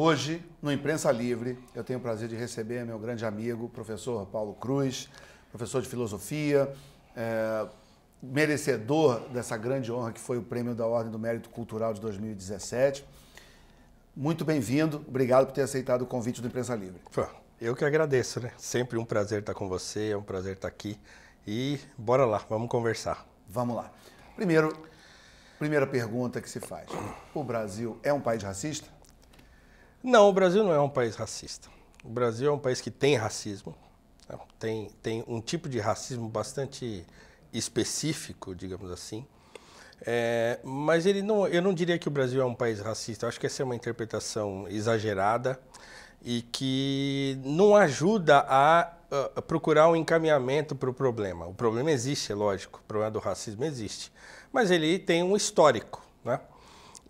Hoje, no Imprensa Livre, eu tenho o prazer de receber meu grande amigo, professor Paulo Cruz, professor de filosofia, é, merecedor dessa grande honra que foi o Prêmio da Ordem do Mérito Cultural de 2017. Muito bem-vindo, obrigado por ter aceitado o convite do Imprensa Livre. Eu que agradeço, né? Sempre um prazer estar com você, é um prazer estar aqui. E bora lá, vamos conversar. Vamos lá. Primeiro, primeira pergunta que se faz: o Brasil é um país racista? Não, o Brasil não é um país racista. O Brasil é um país que tem racismo, né? tem, tem um tipo de racismo bastante específico, digamos assim. É, mas ele não, eu não diria que o Brasil é um país racista. Eu acho que essa é uma interpretação exagerada e que não ajuda a, a procurar um encaminhamento para o problema. O problema existe, é lógico, o problema do racismo existe, mas ele tem um histórico, né?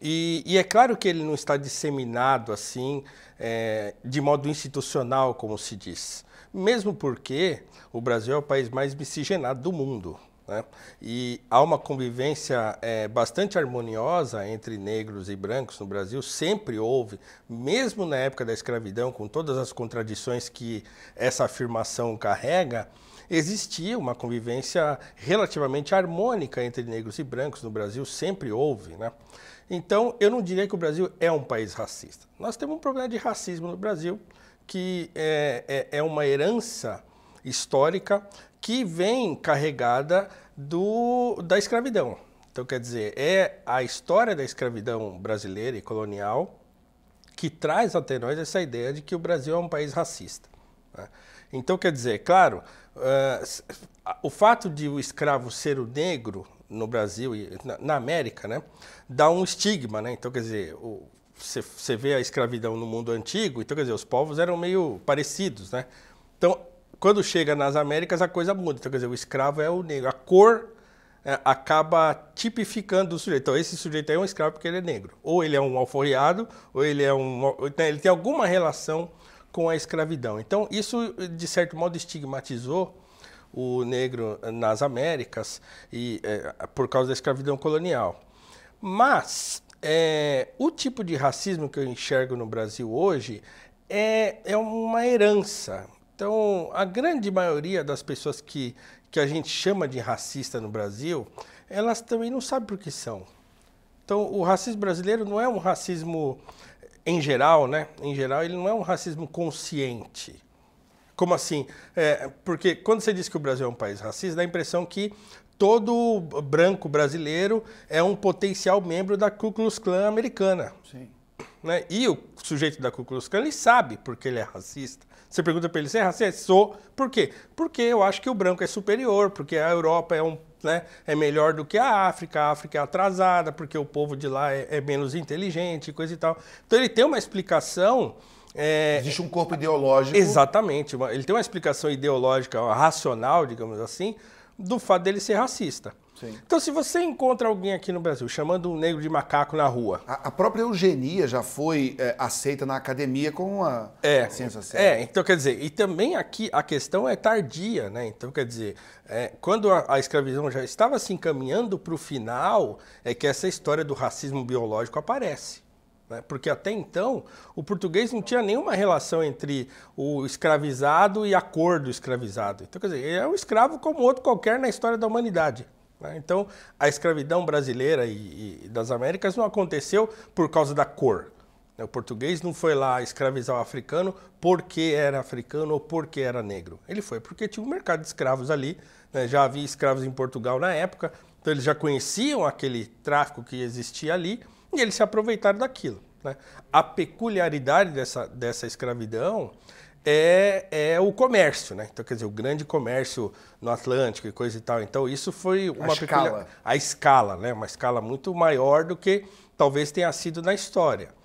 E, e, é claro que ele não está disseminado assim, é, de modo institucional, como se diz. Mesmo porque o Brasil é o país mais miscigenado do mundo. Né? E há uma convivência é, bastante harmoniosa entre negros e brancos no Brasil, sempre houve, mesmo na época da escravidão, com todas as contradições que essa afirmação carrega, existia uma convivência relativamente harmônica entre negros e brancos no Brasil, sempre houve. Né? Então, eu não diria que o Brasil é um país racista. Nós temos um problema de racismo no Brasil, que é, é, é uma herança histórica que vem carregada do, da escravidão. Então, quer dizer, é a história da escravidão brasileira e colonial que traz até nós essa ideia de que o Brasil é um país racista. Né? Então, quer dizer, claro, uh, o fato de o escravo ser o negro no Brasil e na, na América, né, dá um estigma, né? Então, quer dizer, você vê a escravidão no mundo antigo, então, quer dizer, os povos eram meio parecidos, né? Então, quando chega nas Américas, a coisa muda. Então, quer dizer, o escravo é o negro. A cor é, acaba tipificando o sujeito. Então, esse sujeito é um escravo porque ele é negro. Ou ele é um alforriado, ou ele é um. Então, ele tem alguma relação com a escravidão. Então, isso, de certo modo, estigmatizou o negro eh, nas Américas e é, por causa da escravidão colonial. Mas é, o tipo de racismo que eu enxergo no Brasil hoje é, é uma herança. Então, a grande maioria das pessoas que, que a gente chama de racista no Brasil, elas também não sabem por que são. Então, o racismo brasileiro não é um racismo em geral, né? Em geral, ele não é um racismo consciente. Como assim? É, porque quando você diz que o Brasil é um país racista, dá a impressão que todo branco brasileiro é um potencial membro da Ku Klux Klan americana. Sim. Né? E o sujeito da Ku Klux Klan, ele sabe porque ele é racista. Você pergunta para ele, você é racista? Sou. Por quê? Porque eu acho que o branco é superior, porque a Europa é um né, é melhor do que a África, a África é atrasada, porque o povo de lá é, é menos inteligente, coisa e tal. Então ele tem uma explicação é... Existe um corpo ideológico. Exatamente. Ele tem uma explicação ideológica, racional, digamos assim, do fato dele ser racista. Sim. Então, se você encontra alguém aqui no Brasil chamando um negro de macaco na rua. A, a própria eugenia já foi é, aceita na academia como uma é, ciência É, então quer dizer, e também aqui a questão é tardia, né? Então, quer dizer, é, quando a, a, escravidão já estava se assim, encaminhando para o final, é que essa história do racismo biológico aparece. Né? Porque até então o português não tinha nenhuma relação entre o escravizado e a cor do escravizado. Então, quer dizer, ele é um escravo como outro qualquer na história da humanidade. Né? Então, a escravidão brasileira e, e, das Américas não aconteceu por causa da cor. Né? O português não foi lá escravizar o africano porque era africano ou porque era negro. Ele foi porque tinha um mercado de escravos ali, né? já havia escravos em Portugal na época, então eles já conheciam aquele tráfico que existia ali e eles se aproveitaram daquilo. Né? A peculiaridade dessa, dessa escravidão é, é, o comércio, né? Então, quer dizer, o grande comércio no Atlântico e coisa e tal. Então, isso foi uma a escala. a escala, né? Uma escala muito maior do que talvez tenha sido na história.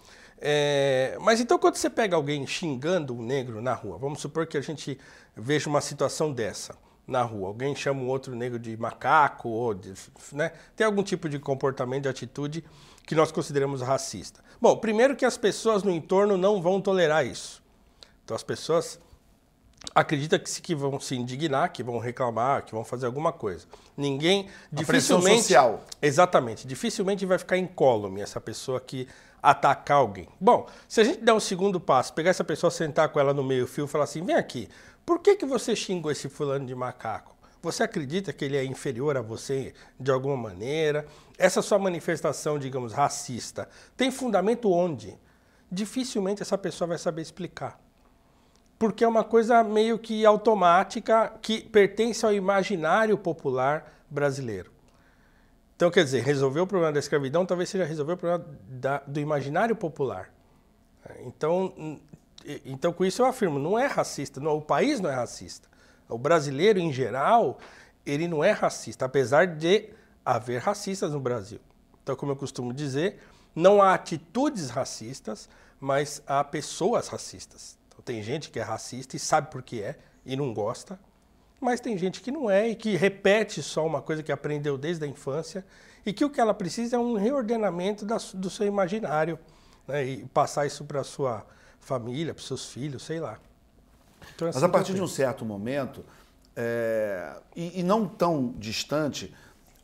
É... mas então, quando você pega alguém xingando um negro na rua, vamos supor que a gente veja uma situação dessa na rua, alguém chama o outro negro de macaco ou de, né? Tem algum tipo de comportamento, de atitude que nós consideramos racista. Bom, primeiro que as pessoas no entorno não vão tolerar isso. Então as pessoas acreditam que, se, que vão se indignar, que vão reclamar, que vão fazer alguma coisa. Ninguém a dificilmente social. Exatamente, dificilmente vai ficar incólume essa pessoa que atacar alguém. Bom, se a gente der um segundo passo, pegar essa pessoa, sentar com ela no meio-fio e falar assim: "Vem aqui. Por que que você xingou esse fulano de macaco?" Você acredita que ele é inferior a você de alguma maneira? Essa sua manifestação, digamos, racista, tem fundamento onde? Dificilmente essa pessoa vai saber explicar. Porque é uma coisa meio que automática que pertence ao imaginário popular brasileiro. Então, quer dizer, resolver o problema da escravidão talvez seja resolver o problema da, do imaginário popular. Então, então, com isso eu afirmo, não é racista, não, o país não é racista. O brasileiro, em geral, ele não é racista, apesar de haver racistas no Brasil. Então, como eu costumo dizer, não há atitudes racistas, mas há pessoas racistas. Então, tem gente que é racista e sabe por que é e não gosta, mas tem gente que não é e que repete só uma coisa que aprendeu desde a infância e que o que ela precisa é um reordenamento da, do seu imaginário né, e passar isso para a sua família, para seus filhos, sei lá. Então, é Mas assim a partir de um certo momento, é, e, e, não tão distante,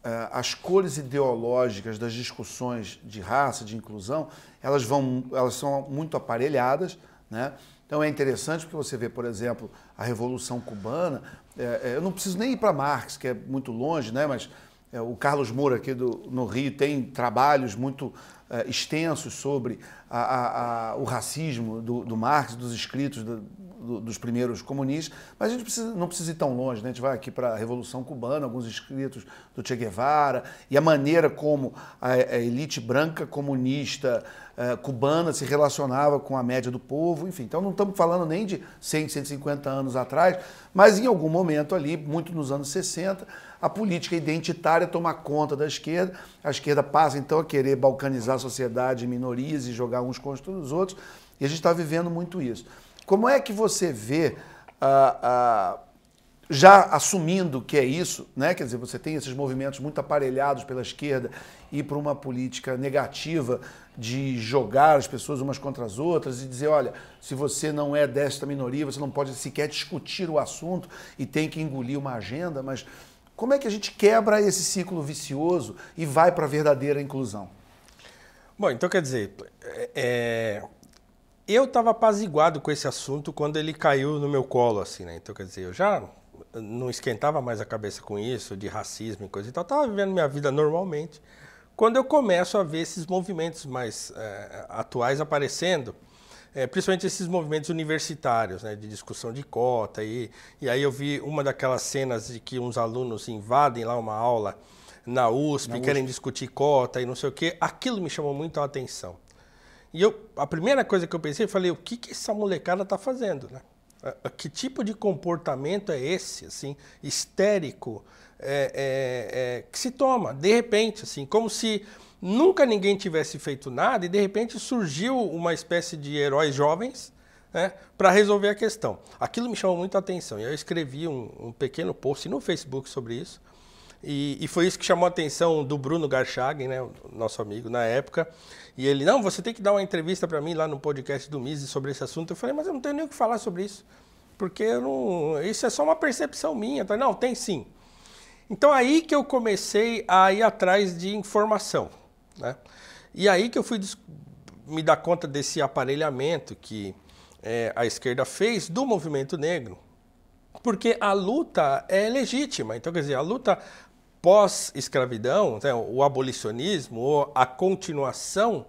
é, as cores ideológicas das discussões de raça, de inclusão, elas, vão, elas são muito aparelhadas, né? Então é interessante porque você vê, por exemplo, a Revolução Cubana. É, é eu não preciso nem ir para Marx, que é muito longe, né? mas é, o Carlos Moura aqui do, no Rio tem trabalhos muito é, extensos sobre a, a, a, o racismo do, do, Marx, dos escritos do, dos primeiros comunistas, mas a gente precisa, não precisa ir tão longe, né? a gente vai aqui para a Revolução Cubana, alguns escritos do Che Guevara, e a maneira como a, a elite branca comunista eh, cubana se relacionava com a média do povo, enfim. Então não estamos falando nem de 100, 150 anos atrás, mas em algum momento ali, muito nos anos 60, a política identitária toma conta da esquerda, a esquerda passa então a querer balcanizar a sociedade em minorias e jogar uns contra os outros, e a gente está vivendo muito isso. Como é que você vê, ah, ah, já assumindo que é isso, né? quer dizer, você tem esses movimentos muito aparelhados pela esquerda e por uma política negativa de jogar as pessoas umas contra as outras e dizer, olha, se você não é desta minoria, você não pode sequer discutir o assunto e tem que engolir uma agenda, mas como é que a gente quebra esse ciclo vicioso e vai para a verdadeira inclusão? Bom, então quer dizer, é, é eu estava apaziguado com esse assunto quando ele caiu no meu colo, assim, né? Então, quer dizer, eu já não esquentava mais a cabeça com isso, de racismo e coisa e tal. Estava vivendo minha vida normalmente. Quando eu começo a ver esses movimentos mais é, atuais aparecendo, é, principalmente esses movimentos universitários, né, de discussão de cota, e, e aí eu vi uma daquelas cenas de que uns alunos invadem lá uma aula na USP, na querem discutir cota e não sei o quê. Aquilo me chamou muito a atenção. E eu, a primeira coisa que eu pensei, eu falei, o que, que essa molecada tá fazendo, né? Que tipo de comportamento é esse, assim, histérico, é, é, é, que se toma, de repente, assim, como se nunca ninguém tivesse feito nada e de repente surgiu uma espécie de heróis jovens né, para resolver a questão. Aquilo me chamou muita atenção e eu escrevi um, um pequeno post no Facebook sobre isso, e, e, foi isso que chamou a atenção do Bruno Garchagen, né, nosso amigo na época. E ele, não, você tem que dar uma entrevista para mim lá no podcast do Mise sobre esse assunto. Eu falei, mas eu não tenho nem o que falar sobre isso, porque não, isso é só uma percepção minha. Falei, não, tem sim. Então aí que eu comecei a ir atrás de informação, né? E aí que eu fui me dar conta desse aparelhamento que é, a esquerda fez do movimento negro, porque a luta é legítima. Então, quer dizer, a luta pós-escravidão, né, o abolicionismo ou a continuação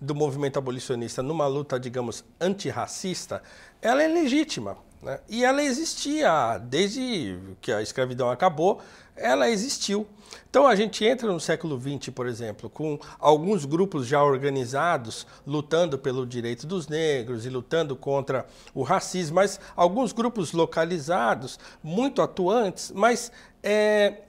do movimento abolicionista numa luta, digamos, antirracista, ela é legítima. Né? E ela existia desde que a escravidão acabou, ela existiu. Então a gente entra no século XX, por exemplo, com alguns grupos já organizados lutando pelo direito dos negros e lutando contra o racismo, mas alguns grupos localizados, muito atuantes, mas é,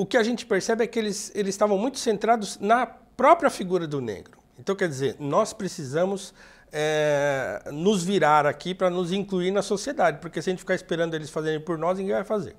o que a gente percebe é que eles, eles estavam muito centrados na própria figura do negro. Então, quer dizer, nós precisamos é, nos virar aqui para nos incluir na sociedade, porque se a gente ficar esperando eles fazerem por nós, ninguém vai fazer.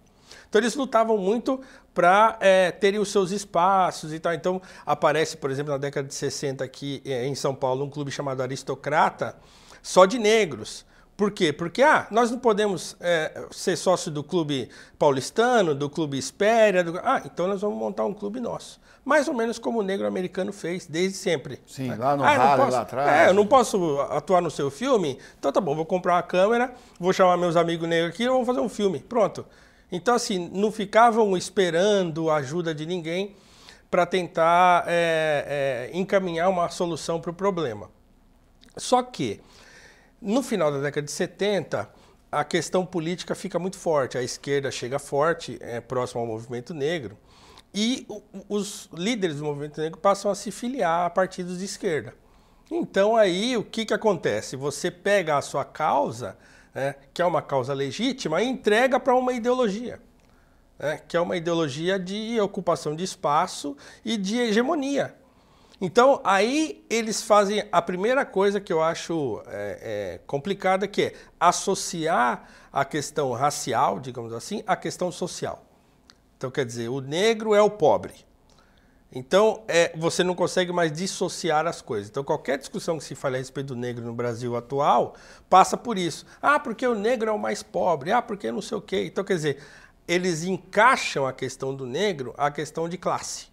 Então eles lutavam muito para é, eh, terem os seus espaços e tal. Então aparece, por exemplo, na década de 60 aqui eh, em São Paulo um clube chamado Aristocrata, só de negros. Por quê? Porque ah, nós não podemos é, ser sócio do clube paulistano, do clube Espéria. Do... Ah, então nós vamos montar um clube nosso. Mais ou menos como o negro americano fez desde sempre. Sim, ah, lá no ah, Harlem, posso... lá atrás. É, eu não né? posso atuar no seu filme? Então tá bom, vou comprar uma câmera, vou chamar meus amigos negros aqui e vamos fazer um filme. Pronto. Então, assim, não ficavam esperando a ajuda de ninguém para tentar é, é, encaminhar uma solução para o problema. Só que no final da década de 70, a questão política fica muito forte, a esquerda chega forte, é, próximo ao movimento negro, e os líderes do movimento negro passam a se filiar a partidos de esquerda. Então aí o que, que acontece? Você pega a sua causa, né, que é uma causa legítima, e entrega para uma ideologia. Né, que é uma ideologia de ocupação de espaço e de hegemonia. Então, aí eles fazem a primeira coisa que eu acho é, é, complicada, que é associar a questão racial, digamos assim, à questão social. Então, quer dizer, o negro é o pobre. Então, é, você não consegue mais dissociar as coisas. Então, qualquer discussão que se fale a respeito do negro no Brasil atual passa por isso. Ah, porque o negro é o mais pobre. Ah, porque não sei o quê. Então, quer dizer, eles encaixam a questão do negro à questão de classe.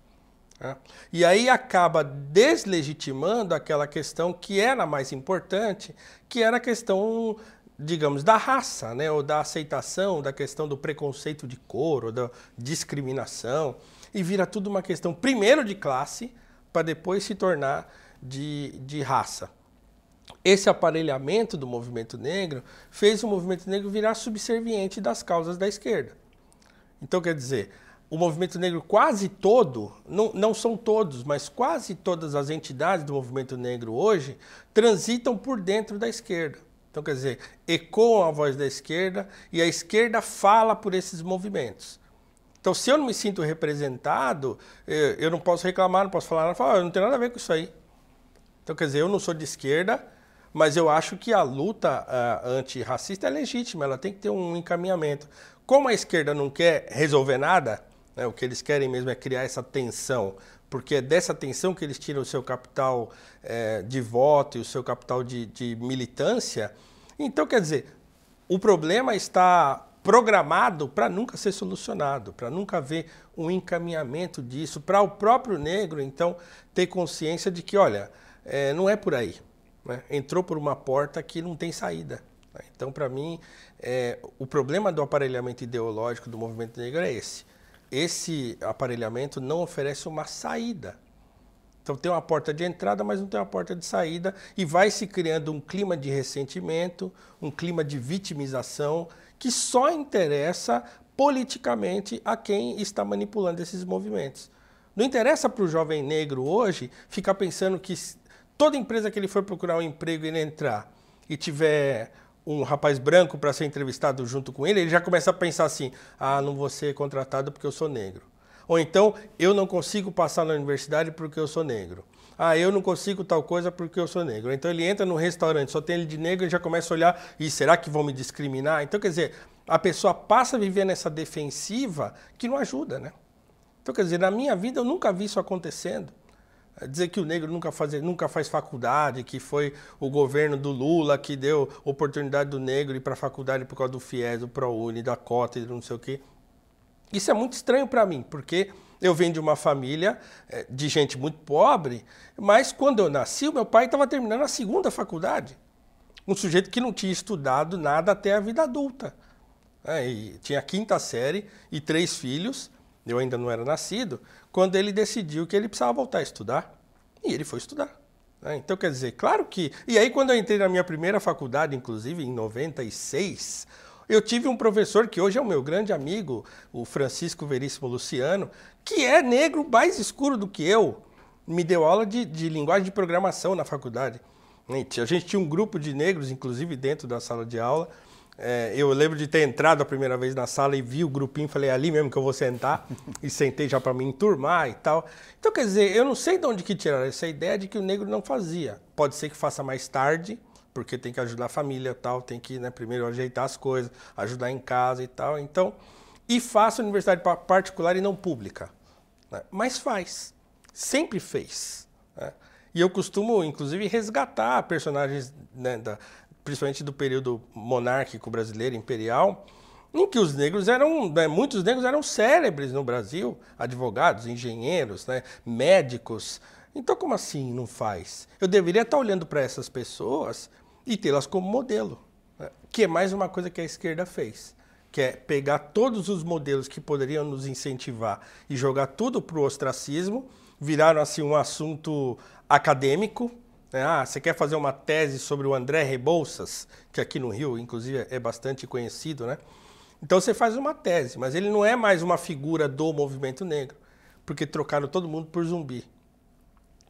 Né? E aí acaba deslegitimando aquela questão que era mais importante, que era a questão, digamos, da raça, né? ou da aceitação, da questão do preconceito de cor, ou da discriminação, e vira tudo uma questão primeiro de classe, para depois se tornar de, de raça esse aparelhamento do movimento negro fez o movimento negro virar subserviente das causas da esquerda. Então, quer dizer, o movimento negro quase todo, não, não são todos, mas quase todas as entidades do movimento negro hoje transitam por dentro da esquerda. Então, quer dizer, ecoam a voz da esquerda e a esquerda fala por esses movimentos. Então, se eu não me sinto representado, eh, eu não posso reclamar, não posso falar não falar, ah, não tem nada a ver com isso aí. Então, quer dizer, eu não sou de esquerda, mas eu acho que a luta uh, antirracista é legítima, ela tem que ter um encaminhamento. Como a esquerda não quer resolver nada, né? O que eles querem mesmo é criar essa tensão, porque é dessa tensão que eles tiram o seu capital é, de voto e o seu capital de, de militância. Então, quer dizer, o problema está programado para nunca ser solucionado, para nunca haver um encaminhamento disso, para o próprio negro, então, ter consciência de que, olha, é, não é por aí. Né? Entrou por uma porta que não tem saída. Né? Então, para mim, é, o problema do aparelhamento ideológico do movimento negro é esse esse aparelhamento não oferece uma saída. Então tem uma porta de entrada, mas não tem uma porta de saída e vai se criando um clima de ressentimento, um clima de vitimização que só interessa politicamente a quem está manipulando esses movimentos. Não interessa para o jovem negro hoje ficar pensando que toda empresa que ele for procurar um emprego e entrar e tiver um rapaz branco para ser entrevistado junto com ele, ele já começa a pensar assim: ah, não vou ser contratado porque eu sou negro. Ou então, eu não consigo passar na universidade porque eu sou negro. Ah, eu não consigo tal coisa porque eu sou negro. Então ele entra no restaurante, só tem ele de negro e já começa a olhar: e será que vão me discriminar? Então, quer dizer, a pessoa passa a viver nessa defensiva que não ajuda, né? Então, quer dizer, na minha vida eu nunca vi isso acontecendo. É dizer que o negro nunca faz, nunca faz faculdade, que foi o governo do Lula que deu oportunidade do negro ir para a faculdade por causa do FIES, do ProUni, da cota e não sei o quê. Isso é muito estranho para mim, porque eu venho de uma família é, de gente muito pobre, mas quando eu nasci, o meu pai estava terminando a segunda faculdade. Um sujeito que não tinha estudado nada até a vida adulta. É, tinha a quinta série e três filhos, eu ainda não era nascido, quando ele decidiu que ele precisava voltar a estudar. E ele foi estudar. Né? Então, quer dizer, claro que. E aí, quando eu entrei na minha primeira faculdade, inclusive em 96, eu tive um professor que hoje é o meu grande amigo, o Francisco Veríssimo Luciano, que é negro mais escuro do que eu, me deu aula de, de linguagem de programação na faculdade. A gente tinha um grupo de negros, inclusive, dentro da sala de aula. É, eu lembro de ter entrado a primeira vez na sala e vi o grupinho, falei, é ali mesmo que eu vou sentar, e sentei já para me enturmar e tal. Então, quer dizer, eu não sei de onde que tiraram essa ideia de que o negro não fazia. Pode ser que faça mais tarde, porque tem que ajudar a família tal, tem que né, primeiro ajeitar as coisas, ajudar em casa e tal. Então, e faço universidade particular e não pública. Né? Mas faz, sempre fez. Né? E eu costumo, inclusive, resgatar personagens né, da, principalmente do período monárquico brasileiro, imperial, em que os negros eram, né, muitos negros eram célebres no Brasil, advogados, engenheiros, né, médicos. Então, como assim não faz? Eu deveria estar olhando para essas pessoas e tê-las como modelo, né, que é mais uma coisa que a esquerda fez, que é pegar todos os modelos que poderiam nos incentivar e jogar tudo para o ostracismo, viraram assim um assunto acadêmico, é, ah, você quer fazer uma tese sobre o André Rebouças, que aqui no Rio, inclusive, é bastante conhecido, né? Então você faz uma tese, mas ele não é mais uma figura do movimento negro, porque trocaram todo mundo por zumbi,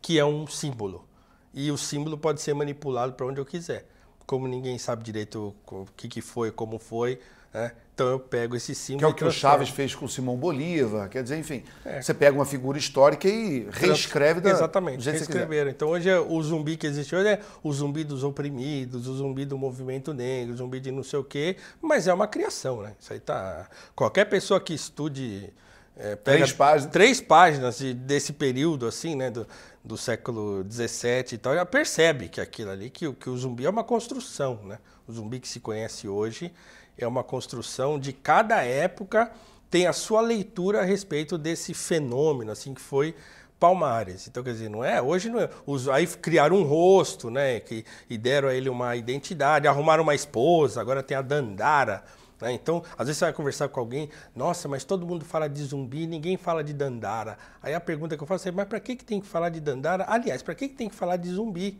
que é um símbolo. E o símbolo pode ser manipulado para onde eu quiser. Como ninguém sabe direito o que, que foi, como foi, é. Então eu pego esse símbolo. Que é o que o Chaves fez com Simão Bolívar, quer dizer, enfim, é. você pega uma figura histórica e reescreve da, Exatamente, reescreveram. Então hoje é o zumbi que existe hoje é o zumbi dos oprimidos, o zumbi do movimento negro, o zumbi de não sei o quê, mas é uma criação, né? Isso aí tá. Qualquer pessoa que estude. É, três páginas. Três páginas de, desse período, assim, né? Do, do século XVII e tal, já percebe que aquilo ali, que, que o zumbi é uma construção, né? O zumbi que se conhece hoje é uma construção de cada época tem a sua leitura a respeito desse fenômeno, assim que foi Palmares. Então, quer dizer, não é? Hoje não é. Os, aí criaram um rosto, né? Que, e deram a ele uma identidade, arrumaram uma esposa, agora tem a Dandara. Né? Então, às vezes você vai conversar com alguém, nossa, mas todo mundo fala de zumbi, ninguém fala de Dandara. Aí a pergunta que eu faço é, mas para que, que tem que falar de Dandara? Aliás, para que, que tem que falar de zumbi?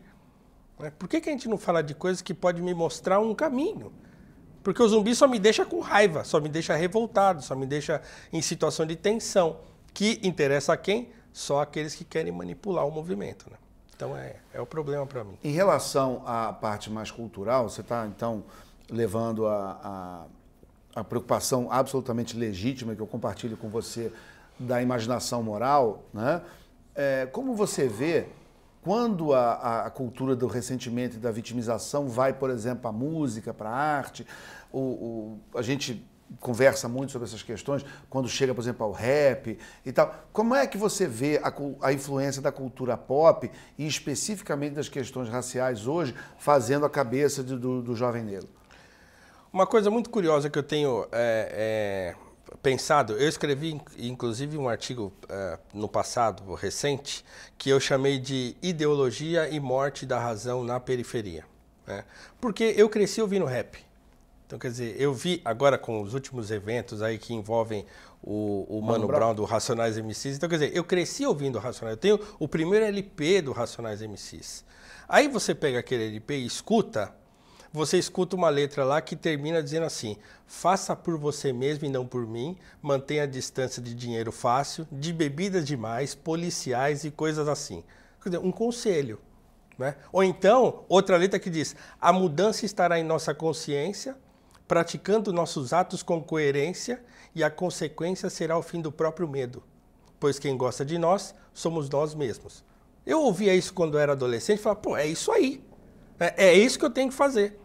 Né? Por que, que a gente não fala de coisas que pode me mostrar um caminho? Porque o zumbi só me deixa com raiva, só me deixa revoltado, só me deixa em situação de tensão. Que interessa a quem? Só aqueles que querem manipular o movimento. Né? Então é, é o problema para mim. Em relação à parte mais cultural, você está então levando a, a, a preocupação absolutamente legítima que eu compartilho com você da imaginação moral, né? É, como você vê quando a, a cultura do ressentimento e da vitimização vai, por exemplo, à música, para a arte, o, o, a gente conversa muito sobre essas questões, quando chega, por exemplo, ao rap e tal. Como é que você vê a, a, influência da cultura pop e especificamente das questões raciais hoje fazendo a cabeça de, do, do, jovem negro? Uma coisa muito curiosa que eu tenho é, é pensado. Eu escrevi, inclusive, um artigo uh, no passado, recente, que eu chamei de Ideologia e Morte da Razão na Periferia. Né? Porque eu cresci ouvindo rap. Então, quer dizer, eu vi agora com os últimos eventos aí que envolvem o, o Mano, Mano Brown. Brown do Racionais MCs. Então, quer dizer, eu cresci ouvindo Racionais. Eu tenho o primeiro LP do Racionais MCs. Aí você pega aquele LP e escuta você escuta uma letra lá que termina dizendo assim: faça por você mesmo e não por mim, mantenha a distância de dinheiro fácil, de bebidas demais, policiais e coisas assim. Quer dizer, um conselho. Né? Ou então, outra letra que diz: a mudança estará em nossa consciência, praticando nossos atos com coerência, e a consequência será o fim do próprio medo, pois quem gosta de nós somos nós mesmos. Eu ouvia isso quando era adolescente e falava: pô, é isso aí. É, é isso que eu tenho que fazer.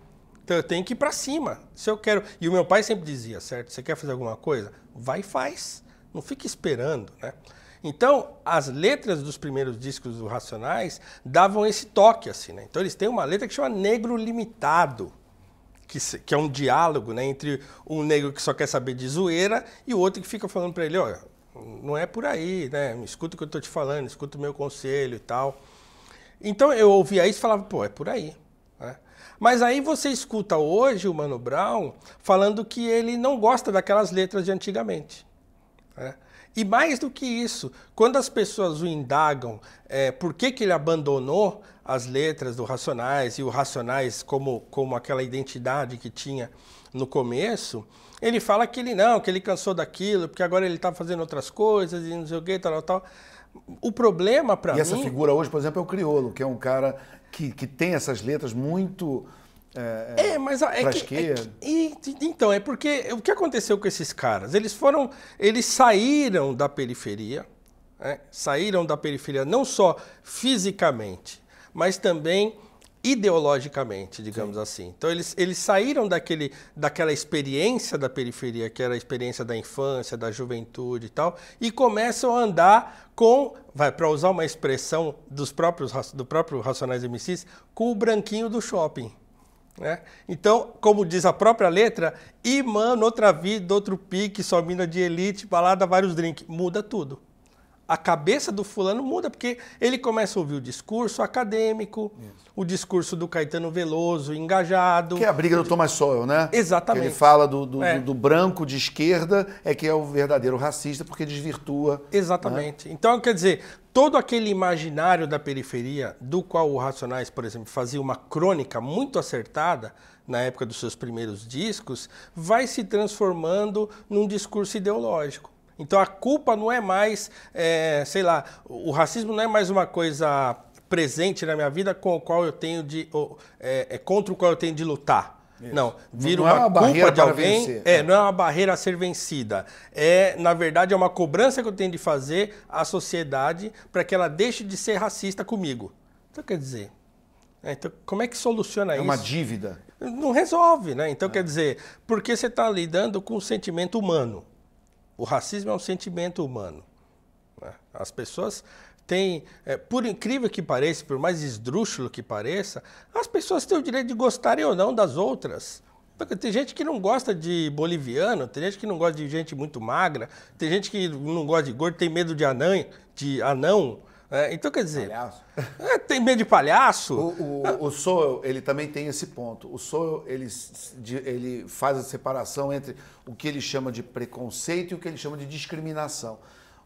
Então eu tenho que ir para cima. Se eu quero. E o meu pai sempre dizia, certo? Você quer fazer alguma coisa? Vai e faz. Não fica esperando, né? Então, as letras dos primeiros discos do Racionais davam esse toque, assim, né? Então eles têm uma letra que chama Negro Limitado, que, que é um diálogo, né? Entre um negro que só quer saber de zoeira e o outro que fica falando para ele, olha, não é por aí, né? Escuta o que eu tô te falando, escuta o meu conselho e tal. Então eu ouvia isso e falava, pô, é por aí né? Mas aí você escuta hoje o Mano Brown falando que ele não gosta daquelas letras de antigamente. Né? E mais do que isso, quando as pessoas o indagam é, por que, que ele abandonou as letras do Racionais e o Racionais como, como aquela identidade que tinha no começo, ele fala que ele não, que ele cansou daquilo, porque agora ele está fazendo outras coisas e não sei o que, tal, tal. O problema para mim. E essa figura hoje, por exemplo, é o Criolo, que é um cara que, que tem essas letras muito. É, é mas é, é que, esquerda. É que, então é porque o que aconteceu com esses caras? Eles foram, eles saíram da periferia, né? saíram da periferia não só fisicamente, mas também ideologicamente, digamos Sim. assim. Então eles, eles saíram daquele, daquela experiência da periferia, que era a experiência da infância, da juventude e tal, e começam a andar com, vai para usar uma expressão dos próprios do próprio Racionais MCs, com o branquinho do shopping. Né? Então, como diz a própria letra, e mano, outra vida, outro pique, só mina de elite, balada, vários drinks, muda tudo a cabeça do fulano muda, porque ele começa a ouvir o discurso acadêmico, Isso. o discurso do Caetano Veloso, engajado. Que é a briga do Thomas Sowell, né? Exatamente. Que ele fala do, do, é. do, branco de esquerda, é que é o verdadeiro racista, porque desvirtua. Né? Exatamente. Né? Então, quer dizer, todo aquele imaginário da periferia, do qual o Racionais, por exemplo, fazia uma crônica muito acertada, na época dos seus primeiros discos, vai se transformando num discurso ideológico. Então a culpa não é mais, é, sei lá, o racismo não é mais uma coisa presente na minha vida com o qual eu tenho de. Ou, é, é contra o qual eu tenho de lutar. Isso. Não, vira não uma, é uma culpa de alguém. Vencer. É, é, não é uma barreira a ser vencida. É, na verdade, é uma cobrança que eu tenho de fazer à sociedade para que ela deixe de ser racista comigo. Então, quer dizer, né, então, como é que soluciona é isso? É uma dívida. Não resolve, né? Então, é. quer dizer, porque você está lidando com um sentimento humano o racismo é um sentimento humano. Né? As pessoas têm, é, por incrível que pareça, por mais esdrúxulo que pareça, as pessoas têm o direito de gostarem ou não das outras. Porque então, tem gente que não gosta de boliviano, tem gente que não gosta de gente muito magra, tem gente que não gosta de gordo, tem medo de anã, de anão. É, então, quer dizer. Palhaço? É, tem medo de palhaço? O, o, ah. o Soul, ele também tem esse ponto. O Soul, ele, ele faz a separação entre o que ele chama de preconceito e o que ele chama de discriminação.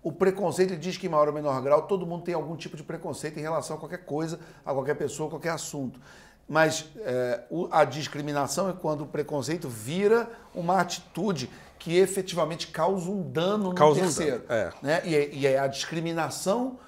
O preconceito, ele diz que em maior ou menor grau, todo mundo tem algum tipo de preconceito em relação a qualquer coisa, a qualquer pessoa, a qualquer assunto. Mas é, a discriminação é quando o preconceito vira uma atitude que efetivamente causa um dano no causa terceiro. Um dano, é. né? e, é, e é a discriminação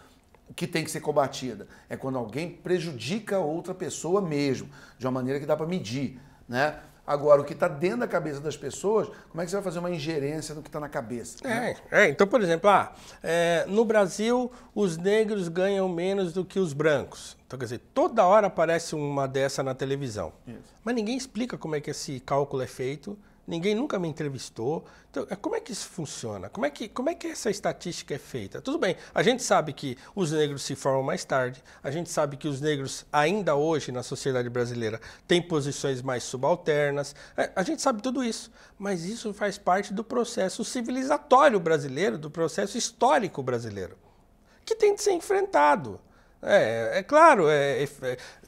que tem que ser combatida? É quando alguém prejudica outra pessoa mesmo, de uma maneira que dá para medir, né? Agora, o que está dentro da cabeça das pessoas, como é que você vai fazer uma ingerência no que está na cabeça? Né? É, é, então, por exemplo, ah, é, no Brasil, os negros ganham menos do que os brancos. Então, quer dizer, toda hora aparece uma dessa na televisão. Isso. Mas ninguém explica como é que esse cálculo é feito ninguém nunca me entrevistou. Então, é, como é que isso funciona? Como é que, como é que essa estatística é feita? Tudo bem, a gente sabe que os negros se formam mais tarde, a gente sabe que os negros, ainda hoje na sociedade brasileira, têm posições mais subalternas, é, a gente sabe tudo isso, mas isso faz parte do processo civilizatório brasileiro, do processo histórico brasileiro, que tem de ser enfrentado. É, é, claro, é, é,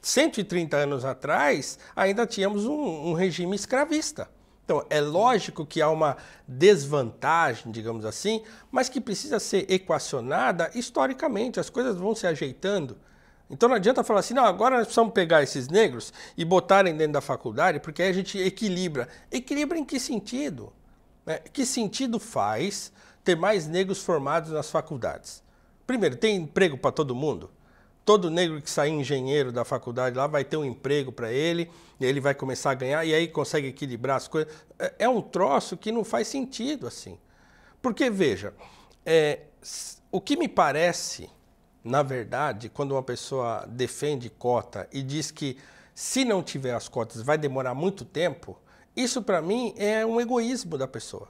130 é, anos atrás ainda tínhamos um, um regime escravista. Então, é lógico que há uma desvantagem, digamos assim, mas que precisa ser equacionada historicamente, as coisas vão se ajeitando. Então não adianta falar assim, não, agora nós precisamos pegar esses negros e botarem dentro da faculdade, porque aí a gente equilibra. Equilibra em que sentido? Né? Que sentido faz ter mais negros formados nas faculdades? Primeiro, tem emprego para todo mundo? todo negro que sair engenheiro da faculdade lá vai ter um emprego para ele, e ele vai começar a ganhar, e aí consegue equilibrar as coisas. É, é um troço que não faz sentido assim. Porque, veja, é, o que me parece, na verdade, quando uma pessoa defende cota e diz que se não tiver as cotas vai demorar muito tempo, isso para mim é um egoísmo da pessoa.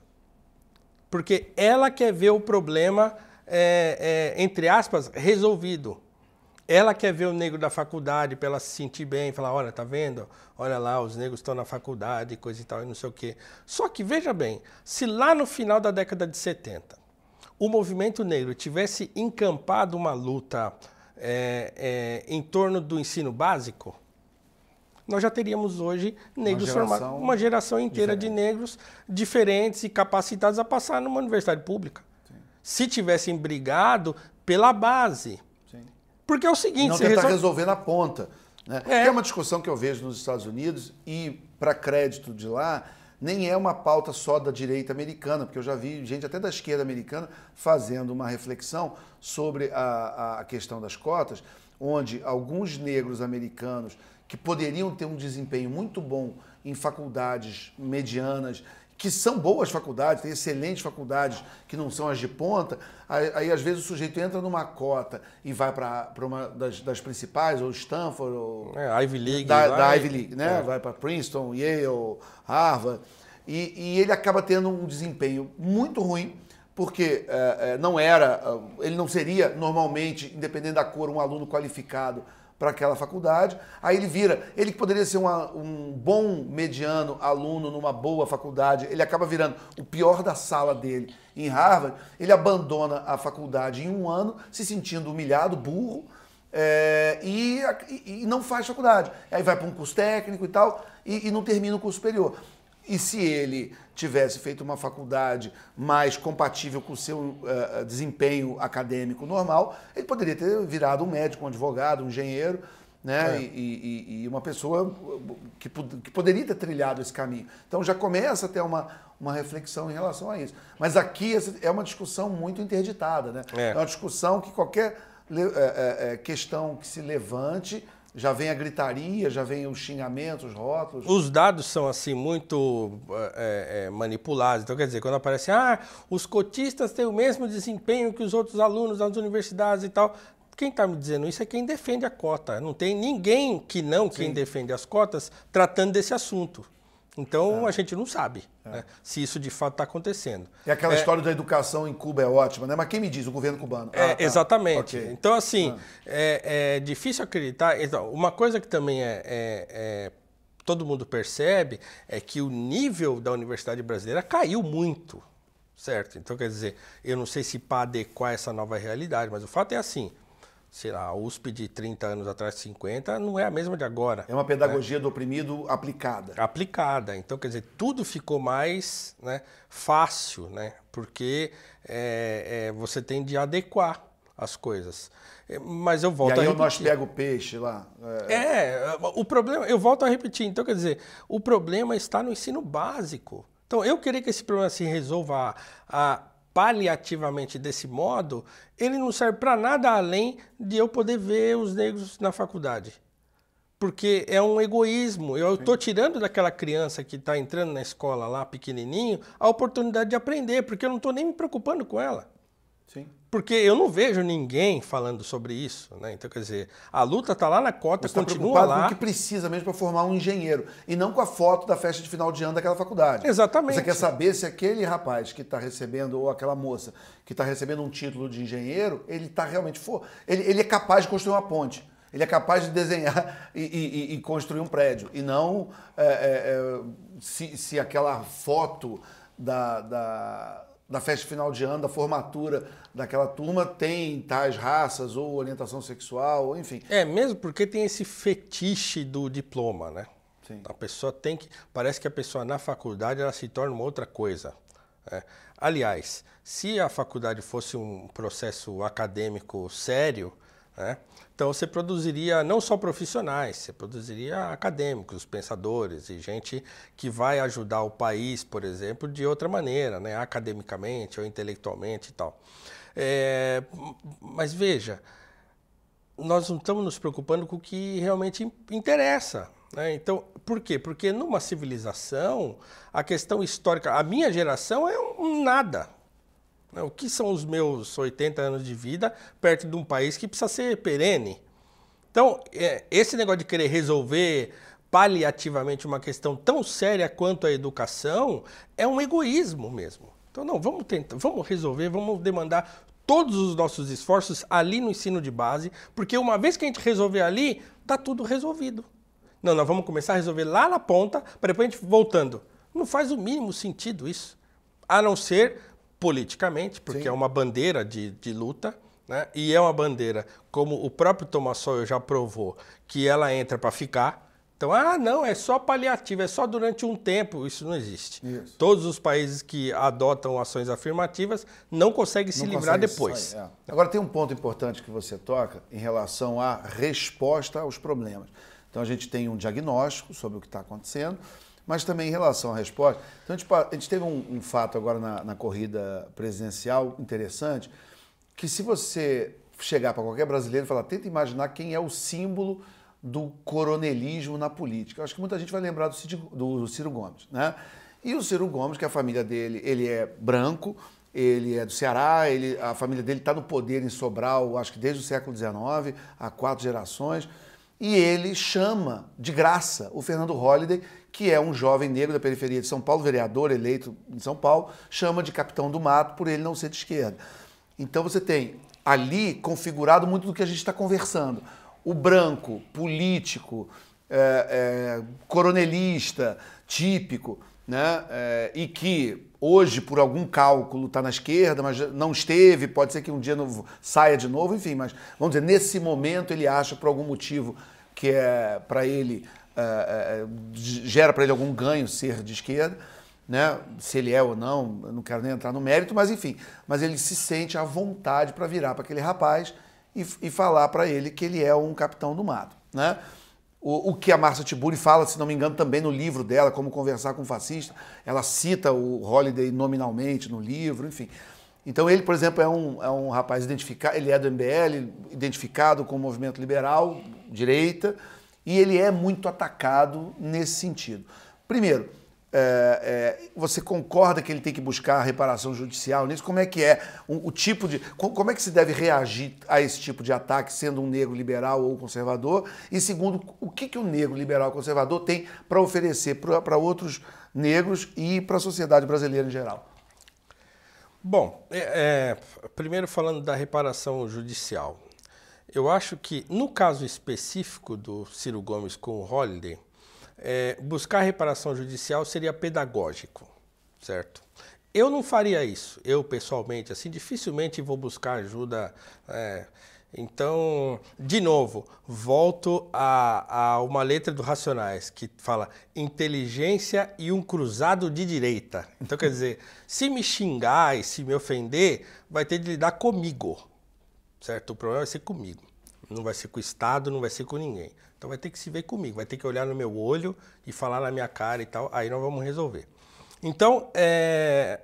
Porque ela quer ver o problema, é, é, entre aspas, resolvido. Ela quer ver o negro da faculdade para ela se sentir bem, falar, olha, tá vendo? Olha lá, os negros estão na faculdade, coisa e tal, e não sei o quê. Só que veja bem, se lá no final da década de 70 o movimento negro tivesse encampado uma luta é, é, em torno do ensino básico, nós já teríamos hoje negros formados, uma geração inteira diferente. de negros diferentes e capacitados a passar numa universidade pública. Sim. Se tivessem brigado pela base porque é o seguinte... Não tentar resol... resolver na ponta. Né? É. é uma discussão que eu vejo nos Estados Unidos e, para crédito de lá, nem é uma pauta só da direita americana, porque eu já vi gente até da esquerda americana fazendo uma reflexão sobre a, a questão das cotas, onde alguns negros americanos que poderiam ter um desempenho muito bom em faculdades medianas que são boas faculdades, tem excelentes faculdades que não são as de ponta, aí, aí às vezes o sujeito entra numa cota e vai para uma das, das, principais, ou Stanford, ou. É, Ivy League. Da, vai, da Ivy League, né? É. Vai para Princeton, Yale, Harvard. E, e, ele acaba tendo um desempenho muito ruim, porque é, é não era, ah, ele não seria normalmente, independente da cor, um aluno qualificado para aquela faculdade. Aí ele vira, ele que poderia ser uma, um bom mediano aluno numa boa faculdade, ele acaba virando o pior da sala dele em Harvard. Ele abandona a faculdade em um ano, se sentindo humilhado, burro, é, e, e, não faz faculdade. Aí vai para um curso técnico e tal, e, e não termina o curso superior. E se ele tivesse feito uma faculdade mais compatível com o seu uh, desempenho acadêmico normal, ele poderia ter virado um médico, um advogado, um engenheiro, né? É. E, e, e, uma pessoa eh, que, que poderia ter trilhado esse caminho. Então já começa a ter uma, uma reflexão em relação a isso. Mas aqui é uma discussão muito interditada, né? É, é uma discussão que qualquer questão que se levante já vem a gritaria, já vem os xingamentos, os rótulos. Os dados são assim muito é, é, manipulados. Então, quer dizer, quando aparece, ah, os cotistas têm o mesmo desempenho que os outros alunos das universidades e tal. Quem está me dizendo isso é quem defende a cota. Não tem ninguém que não Sim. quem defende as cotas tratando desse assunto. Então tá. a gente não sabe é. né, se isso de fato está acontecendo. E aquela é, história da educação em Cuba é ótima, né? Mas quem me diz? O governo cubano. é, ah, tá. Exatamente. Okay. Então, assim, ah. É, é, difícil acreditar. Então, uma coisa que também é, é, é, todo mundo percebe é que o nível da universidade brasileira caiu muito. Certo? Então, quer dizer, eu não sei se para adequar essa nova realidade, mas o fato é assim: sei lá, a USP de 30 anos atrás, 50, não é a mesma de agora. É uma pedagogia né? do oprimido aplicada. Aplicada. Então, quer dizer, tudo ficou mais né, fácil, né? Porque é, é, você tem de adequar as coisas. É, mas eu volto e aí repetir. nós pega o peixe lá. É... é, o problema, eu volto a repetir. Então, quer dizer, o problema está no ensino básico. Então, eu queria que esse problema se resolva a, a paliativamente desse modo, ele não serve para nada além de eu poder ver os negros na faculdade. Porque é um egoísmo. Eu estou tirando daquela criança que está entrando na escola lá, pequenininho, a oportunidade de aprender, porque eu não estou nem me preocupando com ela. Sim. Porque eu não vejo ninguém falando sobre isso, né? Então, quer dizer, a luta está lá na cota, Você tá continua tá lá. Com o que precisa mesmo para formar um engenheiro e não com a foto da festa de final de ano daquela faculdade. Exatamente. Você quer saber se aquele rapaz que está recebendo ou aquela moça que está recebendo um título de engenheiro, ele está realmente for, ele, ele é capaz de construir uma ponte ele é capaz de desenhar e, e, e construir um prédio. E não é, é, é se, se, aquela foto da, da, da festa final de ano, da formatura daquela turma, tem tais raças ou orientação sexual, enfim. É, mesmo porque tem esse fetiche do diploma, né? Sim. A pessoa tem que. Parece que a pessoa na faculdade ela se torna uma outra coisa. Né? Aliás, se a faculdade fosse um processo acadêmico sério, né? Então você produziria não só profissionais, você produziria acadêmicos, pensadores e gente que vai ajudar o país, por exemplo, de outra maneira, né? academicamente ou intelectualmente e tal. É, mas veja, nós não estamos nos preocupando com o que realmente interessa. Né? Então, por quê? Porque numa civilização, a questão histórica, a minha geração é um nada né? O que são os meus 80 anos de vida perto de um país que precisa ser perene? Então, é, esse negócio de querer resolver paliativamente uma questão tão séria quanto a educação é um egoísmo mesmo. Então, não, vamos tentar, vamos resolver, vamos demandar todos os nossos esforços ali no ensino de base, porque uma vez que a gente resolver ali, está tudo resolvido. Não, nós vamos começar a resolver lá na ponta, para depois a gente voltando. Não faz o mínimo sentido isso. A não ser politicamente, porque Sim. é uma bandeira de, de luta, né? e é uma bandeira, como o próprio Thomas Sowell já provou, que ela entra para ficar. Então, ah, não, é só paliativo, é só durante um tempo. Isso não existe. Isso. Todos os países que adotam ações afirmativas não conseguem se não livrar consegue depois. Sair, é. Agora, tem um ponto importante que você toca em relação à resposta aos problemas. Então, a gente tem um diagnóstico sobre o que está acontecendo, mas também em relação à resposta. Então, tipo, a gente, a gente teve um, um, fato agora na, na, corrida presidencial interessante, que se você chegar para qualquer brasileiro e falar, tenta imaginar quem é o símbolo do coronelismo na política. Eu acho que muita gente vai lembrar do Ciro, do Ciro Gomes, né? E o Ciro Gomes, que é a família dele, ele é branco, ele é do Ceará, ele, a família dele está no poder em Sobral, acho que desde o século XIX, há quatro gerações, e ele chama de graça o Fernando Holliday, que é um jovem negro da periferia de São Paulo, vereador eleito em São Paulo, chama de capitão do mato por ele não ser de esquerda. Então você tem ali configurado muito do que a gente está conversando. O branco, político, é, é, coronelista, típico, né? É, e que hoje, por algum cálculo, está na esquerda, mas não esteve, pode ser que um dia não saia de novo, enfim, mas vamos dizer, nesse momento ele acha por algum motivo que é para ele é, é, é, gera para ele algum ganho ser de esquerda, né? se ele é ou não, não quero nem entrar no mérito, mas enfim, mas ele se sente à vontade para virar para aquele rapaz e, e falar para ele que ele é um capitão do mato. Né? O, o, que a Marcia Tiburi fala, se não me engano, também no livro dela, Como Conversar com um Fascista, ela cita o Holiday nominalmente no livro, enfim. Então ele, por exemplo, é um, é um rapaz identificado, ele é do MBL, identificado com o movimento liberal, direita, e ele é muito atacado nesse sentido. Primeiro, é, é, você concorda que ele tem que buscar reparação judicial nisso? Como é que é o, o tipo de. Como é que se deve reagir a esse tipo de ataque, sendo um negro liberal ou conservador? E segundo, o que, que o negro liberal conservador tem para oferecer para outros negros e para a sociedade brasileira em geral? Bom, é, é primeiro falando da reparação judicial. Eu acho que, no caso específico do Ciro Gomes com o Holliday, é, buscar reparação judicial seria pedagógico, certo? Eu não faria isso, eu pessoalmente, assim, dificilmente vou buscar ajuda. É, então, de novo, volto a, a, uma letra do Racionais que fala inteligência e um cruzado de direita. Então, quer dizer, se me xingar e se me ofender, vai ter de lidar comigo certo? O problema vai ser comigo. Não vai ser com o Estado, não vai ser com ninguém. Então vai ter que se ver comigo, vai ter que olhar no meu olho e falar na minha cara e tal. Aí nós vamos resolver. Então, é,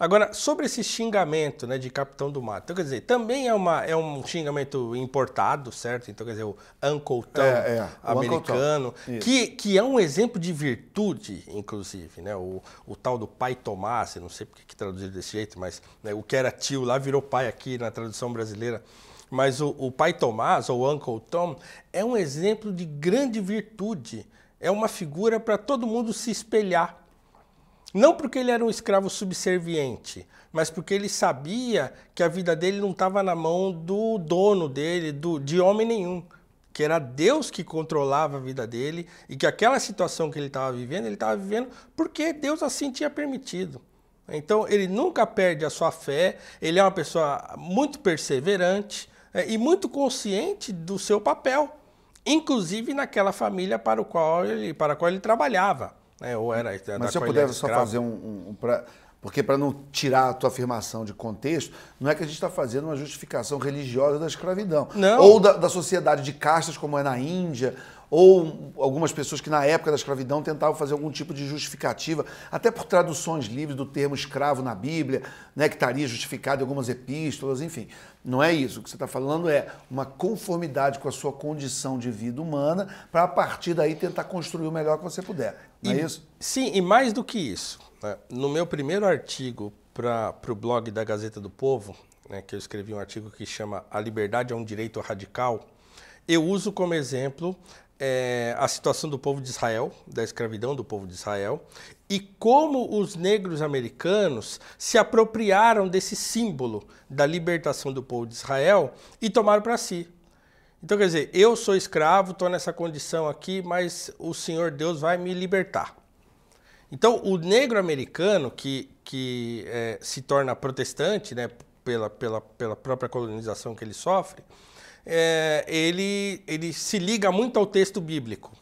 Agora, sobre esse xingamento né, de capitão do mato, então, quer dizer, também é, uma, é um xingamento importado, certo? Então, quer dizer, o Uncle Tom é, é, americano, Uncle Tom. Que, que é um exemplo de virtude, inclusive, né? O, o tal do pai Tomás, não sei porque que traduzir desse jeito, mas né, o que era tio lá virou pai aqui na tradução brasileira. Mas o, o pai Tomás, ou Uncle Tom, é um exemplo de grande virtude. É uma figura para todo mundo se espelhar não porque ele era um escravo subserviente, mas porque ele sabia que a vida dele não estava na mão do dono dele, do, de homem nenhum. Que era Deus que controlava a vida dele e que aquela situação que ele estava vivendo, ele estava vivendo porque Deus assim tinha permitido. Então ele nunca perde a sua fé, ele é uma pessoa muito perseverante é, e muito consciente do seu papel, inclusive naquela família para, o qual ele, para a qual ele trabalhava. É, ou era. era é, Mas se eu puder só fazer um. um pra, porque para não tirar a tua afirmação de contexto, não é que a gente está fazendo uma justificação religiosa da escravidão. Não. Ou da, da sociedade de castas, como é na Índia, ou algumas pessoas que na época da escravidão tentavam fazer algum tipo de justificativa, até por traduções livres do termo escravo na Bíblia, né, que estaria justificado em algumas epístolas, enfim. Não é isso. O que você está falando é uma conformidade com a sua condição de vida humana para, a partir daí, tentar construir o melhor que você puder. Não é e, é isso? Sim, e mais do que isso. Né? No meu primeiro artigo para o blog da Gazeta do Povo, né, que eu escrevi um artigo que chama A Liberdade é um Direito Radical, eu uso como exemplo é, a situação do povo de Israel, da escravidão do povo de Israel, e como os negros americanos se apropriaram desse símbolo da libertação do povo de Israel e tomaram para si. Então quer dizer, eu sou escravo, estou nessa condição aqui, mas o Senhor Deus vai me libertar. Então o negro americano que, que é, se torna protestante, né, pela, pela, pela própria colonização que ele sofre, é, ele, ele se liga muito ao texto bíblico.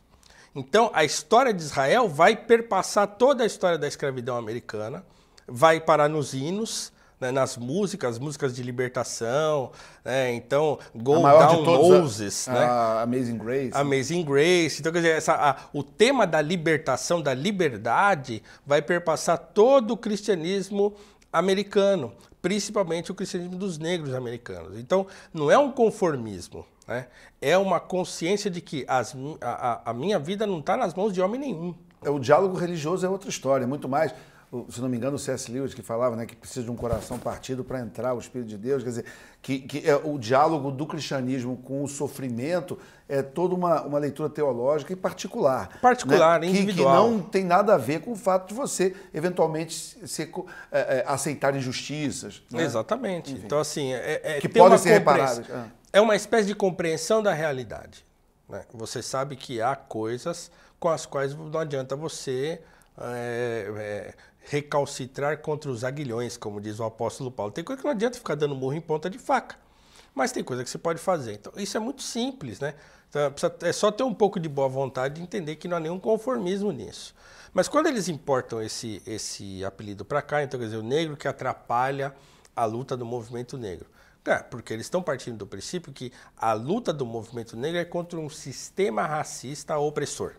Então a história de Israel vai perpassar toda a história da escravidão americana, vai parar nos hinos, né, nas músicas, músicas de libertação, né, então Go Down Moses, a, né? A Amazing Grace. Amazing Grace. Então, quer dizer, essa, a, o tema da libertação, da liberdade, vai perpassar todo o cristianismo americano, principalmente o cristianismo dos negros americanos. Então, não é um conformismo, né? é uma consciência de que as, a, a minha vida não está nas mãos de homem nenhum. É, o diálogo religioso é outra história, muito mais se não me engano, o C.S. Lewis que falava né, que precisa de um coração partido para entrar o Espírito de Deus, quer dizer, que, que é o diálogo do cristianismo com o sofrimento é toda uma, uma leitura teológica e particular. Né? Particular, né? individual. Que, que não tem nada a ver com o fato de você, eventualmente, se, é, é, aceitar injustiças. Né? Exatamente. Enfim. Então, assim... É, é que podem ser reparadas. É. é uma espécie de compreensão da realidade. Né? Você sabe que há coisas com as quais não adianta você... É, é, recalcitrar contra os aguilhões, como diz o apóstolo Paulo. Tem coisa que não adianta ficar dando murro em ponta de faca, mas tem coisa que você pode fazer. Então, isso é muito simples, né? Então, é só ter um pouco de boa vontade e entender que não há nenhum conformismo nisso. Mas quando eles importam esse, esse apelido para cá, então quer dizer, o negro que atrapalha a luta do movimento negro. É, porque eles estão partindo do princípio que a luta do movimento negro é contra um sistema racista opressor.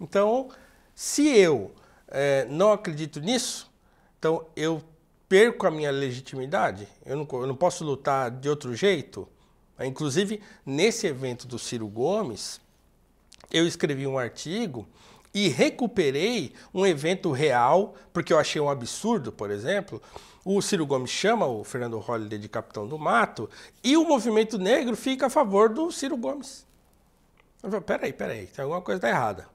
Então, se eu é, não acredito nisso, então eu perco a minha legitimidade, eu não, eu não posso lutar de outro jeito. Inclusive, nesse evento do Ciro Gomes, eu escrevi um artigo e recuperei um evento real, porque eu achei um absurdo, por exemplo. O Ciro Gomes chama o Fernando Holliday de capitão do mato e o movimento negro fica a favor do Ciro Gomes. Eu peraí, peraí, tem alguma coisa tá errada.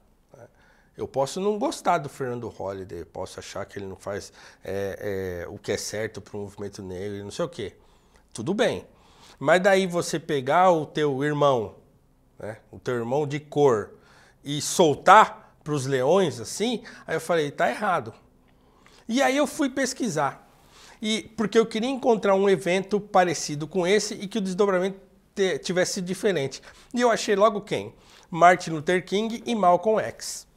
Eu posso não gostar do Fernando Holliday, posso achar que ele não faz é, é, o que é certo para o movimento negro e não sei o quê. Tudo bem. Mas daí você pegar o teu irmão, né, o teu irmão de cor, e soltar para os leões assim, aí eu falei, tá errado. E aí eu fui pesquisar. E porque eu queria encontrar um evento parecido com esse e que o desdobramento tivesse diferente. E eu achei logo quem? Martin Luther King e Malcolm X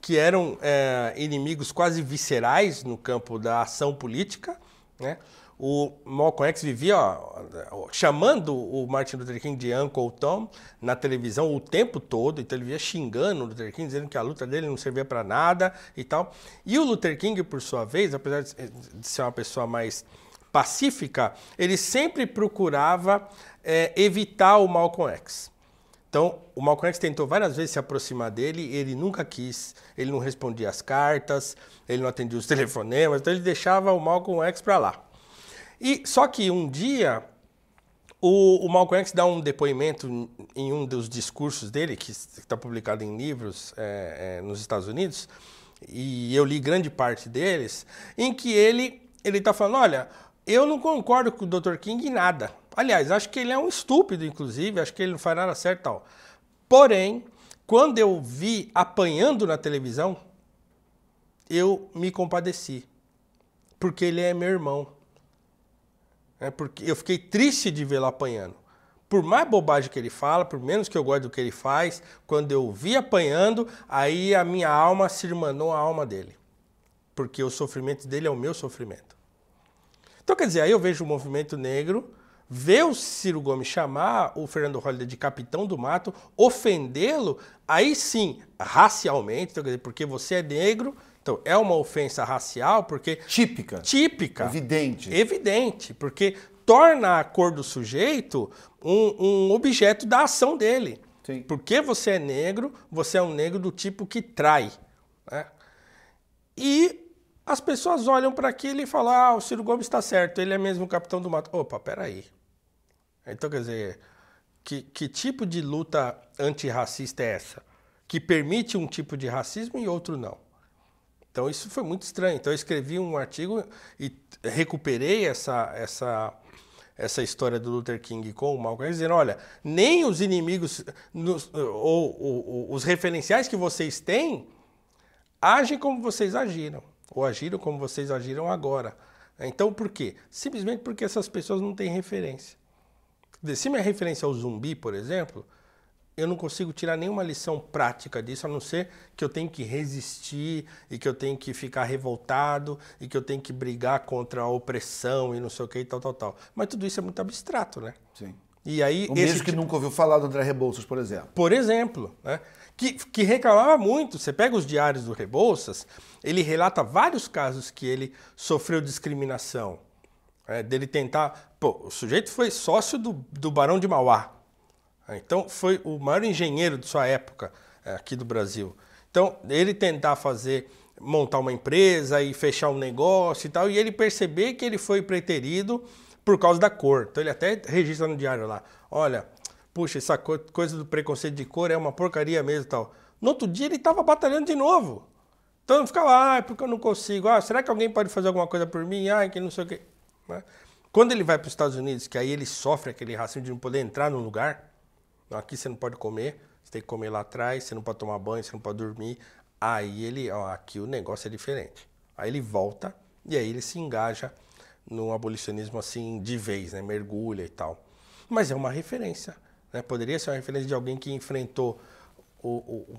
que eram é, inimigos quase viscerais no campo da ação política, né? O Malcolm X vivia ó, chamando o Martin Luther King de Uncle Tom na televisão o tempo todo, então ele via xingando o Luther King, dizendo que a luta dele não servia para nada e tal. E o Luther King, por sua vez, apesar de ser uma pessoa mais pacífica, ele sempre procurava é, evitar o Malcolm X. Então, o Malcolm X tentou várias vezes se aproximar dele, ele nunca quis, ele não respondia as cartas, ele não atendia os telefonemas, então ele deixava o Malcolm X para lá. E só que um dia o, o, Malcolm X dá um depoimento em um dos discursos dele que está publicado em livros é, é, nos Estados Unidos e eu li grande parte deles, em que ele ele está falando, olha, eu não concordo com o Dr. King em nada. Aliás, acho que ele é um estúpido, inclusive, acho que ele não faz nada certo tal. Porém, quando eu vi apanhando na televisão, eu me compadeci. Porque ele é meu irmão. É porque eu fiquei triste de vê-lo apanhando. Por mais bobagem que ele fala, por menos que eu goste do que ele faz, quando eu vi apanhando, aí a minha alma se irmanou à alma dele. Porque o sofrimento dele é o meu sofrimento. Então, quer dizer, aí eu vejo o movimento negro ver o Ciro Gomes chamar o Fernando Holliday de capitão do mato, ofendê-lo, aí sim, racialmente, então, quer dizer, porque você é negro, então é uma ofensa racial, porque. Típica. Típica. Evidente. Evidente, porque torna a cor do sujeito um, um objeto da ação dele. Sim. Porque você é negro, você é um negro do tipo que trai. Né? E as pessoas olham para aquilo e falam: ah, o Ciro Gomes está certo, ele é mesmo o capitão do mato. Opa, peraí. Então, quer dizer, que, que tipo de luta antirracista é essa? Que permite um tipo de racismo e outro não. Então, isso foi muito estranho. Então, eu escrevi um artigo e recuperei essa, essa, essa história do Luther King com o Malcolm, dizendo: olha, nem os inimigos nos, ou, ou, ou, os referenciais que vocês têm agem como vocês agiram ou agiram como vocês agiram agora. Então por quê? Simplesmente porque essas pessoas não têm referência. Se minha referência é o zumbi, por exemplo, eu não consigo tirar nenhuma lição prática disso, a não ser que eu tenho que resistir e que eu tenho que ficar revoltado e que eu tenho que brigar contra a opressão e não sei o que e tal, tal, tal. Mas tudo isso é muito abstrato, né? Sim. E aí, o mesmo que tipo... nunca ouviu falar do André Rebouças, por exemplo. Por exemplo, né? que, que reclamava muito. Você pega os diários do Rebouças, ele relata vários casos que ele sofreu discriminação. É, dele tentar. Pô, o sujeito foi sócio do, do Barão de Mauá. Então, foi o maior engenheiro de sua época é, aqui do Brasil. Então, ele tentar fazer, montar uma empresa e fechar um negócio e tal, e ele perceber que ele foi preterido por causa da cor. Então ele até registra no diário lá: olha, puxa, essa coisa do preconceito de cor é uma porcaria mesmo tal. No outro dia ele estava batalhando de novo. Então não fica lá, ah, porque eu não consigo. Ah, será que alguém pode fazer alguma coisa por mim? Ah, que não sei o quê. Né? Quando ele vai para os Estados Unidos, que aí ele sofre aquele racismo de não poder entrar num lugar, aqui você não pode comer, você tem que comer lá atrás, você não pode tomar banho, você não pode dormir. Aí ele, ó, aqui o negócio é diferente. Aí ele volta e aí ele se engaja no abolicionismo assim de vez, né? mergulha e tal. Mas é uma referência. Né? Poderia ser uma referência de alguém que enfrentou o, o,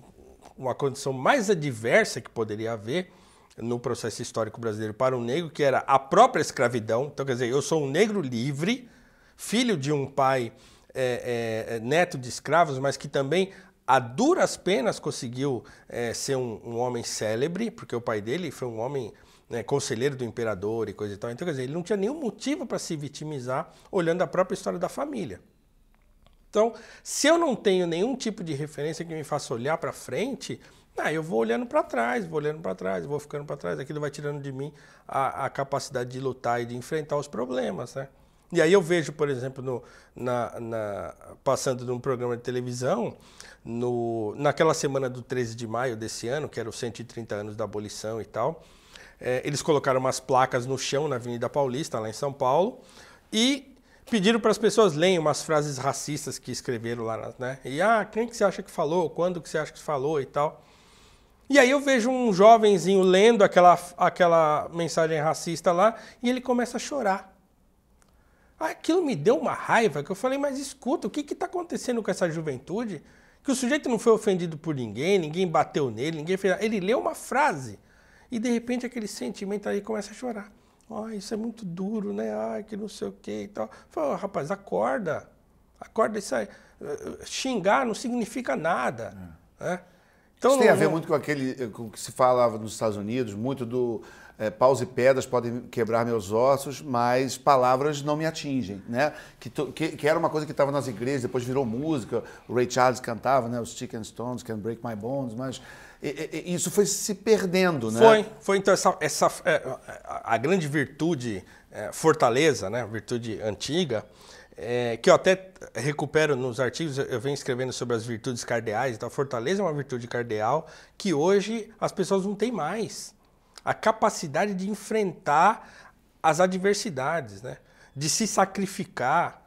uma condição mais adversa que poderia haver no processo histórico brasileiro para um negro, que era a própria escravidão. Então, quer dizer, eu sou um negro livre, filho de um pai é, é, é neto de escravos, mas que também a duras penas conseguiu é, ser um, um homem célebre, porque o pai dele foi um homem né, conselheiro do imperador e coisa e tal. Então, quer dizer, ele não tinha nenhum motivo para se vitimizar olhando a própria história da família. Então, se eu não tenho nenhum tipo de referência que me faça olhar para frente, ah, eu vou olhando para trás, vou olhando para trás, vou ficando para trás. Aquilo vai tirando de mim a, a, capacidade de lutar e de enfrentar os problemas, né? E aí eu vejo, por exemplo, no, na, na, passando num programa de televisão, no, naquela semana do 13 de maio desse ano, que era os 130 anos da abolição e tal, é, eles colocaram umas placas no chão na Avenida Paulista, lá em São Paulo, e pediram para as pessoas lerem umas frases racistas que escreveram lá, né? E ah, quem que você acha que falou? Quando que você acha que falou e tal? E aí eu vejo um jovenzinho lendo aquela, aquela mensagem racista lá e ele começa a chorar. Ah, aquilo me deu uma raiva que eu falei, mas escuta, o que está acontecendo com essa juventude? Que o sujeito não foi ofendido por ninguém, ninguém bateu nele, ninguém fez. Ele leu uma frase e de repente aquele sentimento aí começa a chorar. oh, isso é muito duro, né? Ah, que não sei o que e tal. Fala, oh, rapaz, acorda. Acorda e sai. Xingar não significa nada. É. Né? Então, isso tem não... a ver é muito com aquele com que se falava nos Estados Unidos, muito do é, paus e pedras podem quebrar meus ossos, mas palavras não me atingem, né? Que, to, que, que era uma coisa que estava nas igrejas, depois virou música, o Ray Charles cantava, né? Os Chicken Stones Can Break My Bones, mas e, e, isso foi se perdendo, né? Foi, foi então essa, essa é, a grande virtude, é, fortaleza, né? Virtude antiga, é, que eu até recupero nos artigos, eu venho escrevendo sobre as virtudes cardeais, então a fortaleza é uma virtude cardeal que hoje as pessoas não têm mais a capacidade de enfrentar as adversidades, né? de se sacrificar.